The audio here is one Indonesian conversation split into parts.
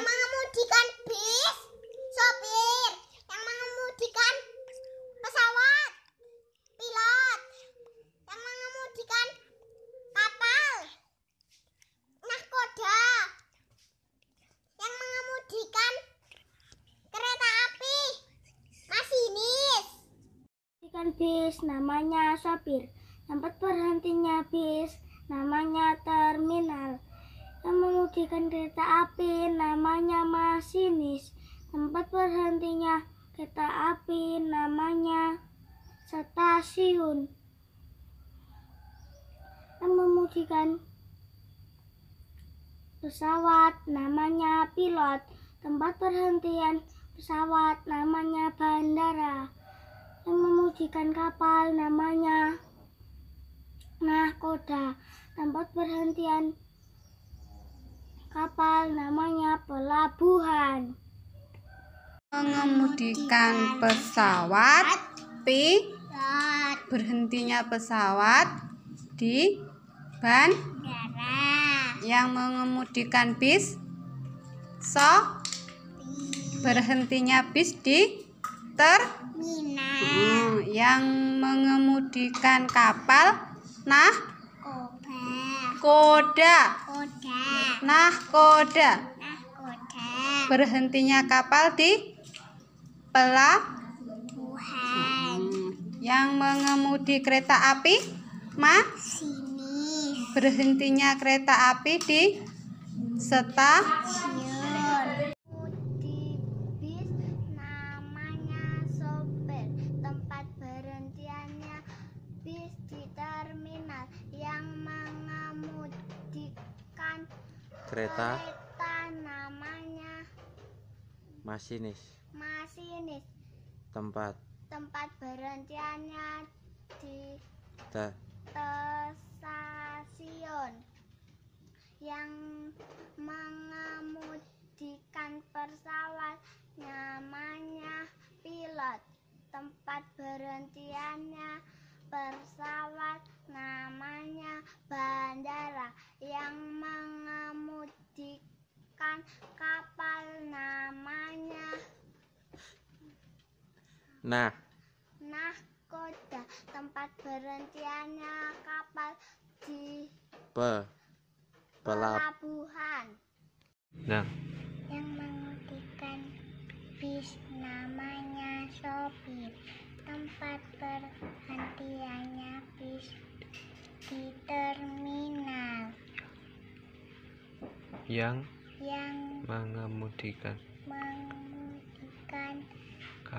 yang mengemudikan bis sopir yang mengemudikan pesawat pilot yang mengemudikan kapal nahkoda yang mengemudikan kereta api masinis mengemudikan bis namanya sopir tempat berhentinya bis namanya terminal yang mengemudikan kereta api namanya masinis. Tempat berhentinya kereta api namanya stasiun. Yang memujikan pesawat namanya pilot. Tempat perhentian pesawat namanya bandara. Yang memujikan kapal namanya nahkoda. Tempat perhentian kapal namanya pelabuhan. Mengemudikan pesawat P berhentinya pesawat di ban yang mengemudikan bis so berhentinya bis di terminal hmm, yang mengemudikan kapal nah koda koda, koda. Nah, Nahkoda. Berhentinya kapal di pelabuhan. Yang mengemudi kereta api masinis. Berhentinya kereta api di stasiun kereta kereta namanya masinis masinis tempat tempat berhentiannya di da. stasiun yang mengemudikan pesawat namanya pilot tempat berhentiannya pesawat Nah. nah kota tempat berhentiannya kapal di Pe. pelabuhan. Nah. Yang mengemudikan bis namanya sopir. Tempat berhentiannya bis di terminal. Yang yang mengemudikan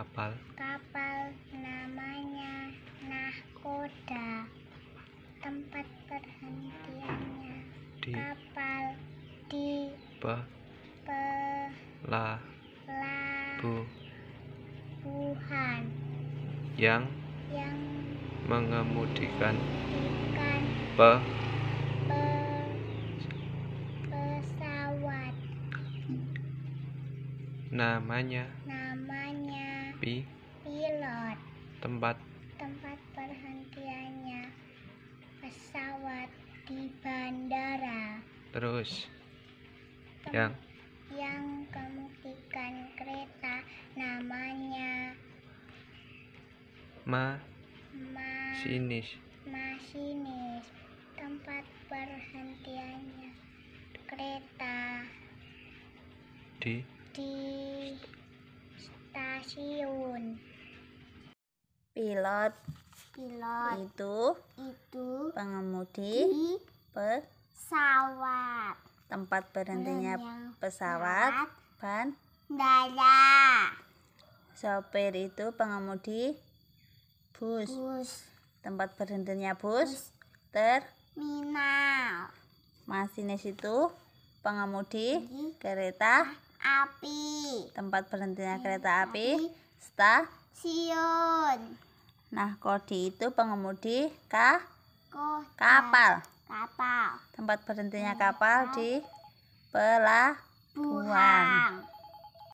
kapal? Kapal namanya nahkoda. Tempat perhentiannya di kapal di ba pe la, la bu buhan yang yang mengemudikan ikan pe, pesawat namanya pi pilot tempat tempat perhentiannya pesawat di bandara terus Tem yang yang kemudikan kereta namanya ma masinis masinis tempat perhentiannya kereta di di stasiun pilot pilot itu itu pengemudi pesawat tempat berhentinya pesawat ban dada sopir itu pengemudi bus, bus. tempat berhentinya bus, bus. terminal masinis itu pengemudi kereta api. Tempat berhentinya iya, kereta api stasiun. Nah, kodi itu pengemudi kah? Kapal. Kapal. Tempat berhentinya iya. kapal di pelabuhan.